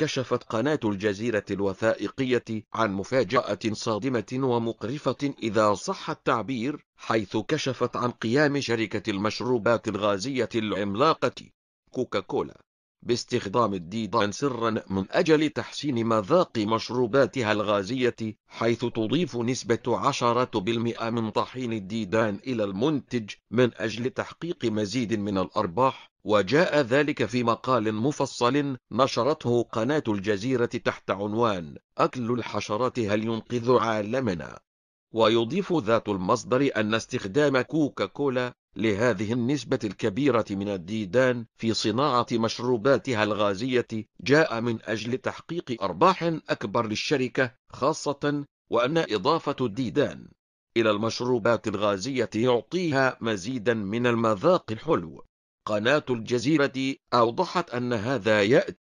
كشفت قناة الجزيرة الوثائقية عن مفاجأة صادمة ومقرفة إذا صح التعبير حيث كشفت عن قيام شركة المشروبات الغازية العملاقة كوكاكولا باستخدام الديدان سرا من أجل تحسين مذاق مشروباتها الغازية حيث تضيف نسبة عشرة بالمئة من طحين الديدان إلى المنتج من أجل تحقيق مزيد من الأرباح وجاء ذلك في مقال مفصل نشرته قناة الجزيرة تحت عنوان أكل الحشرات هل ينقذ عالمنا؟ ويضيف ذات المصدر أن استخدام كوكا كولا لهذه النسبة الكبيرة من الديدان في صناعة مشروباتها الغازية جاء من أجل تحقيق أرباح أكبر للشركة خاصة وأن إضافة الديدان إلى المشروبات الغازية يعطيها مزيدا من المذاق الحلو قناة الجزيرة أوضحت أن هذا يأتي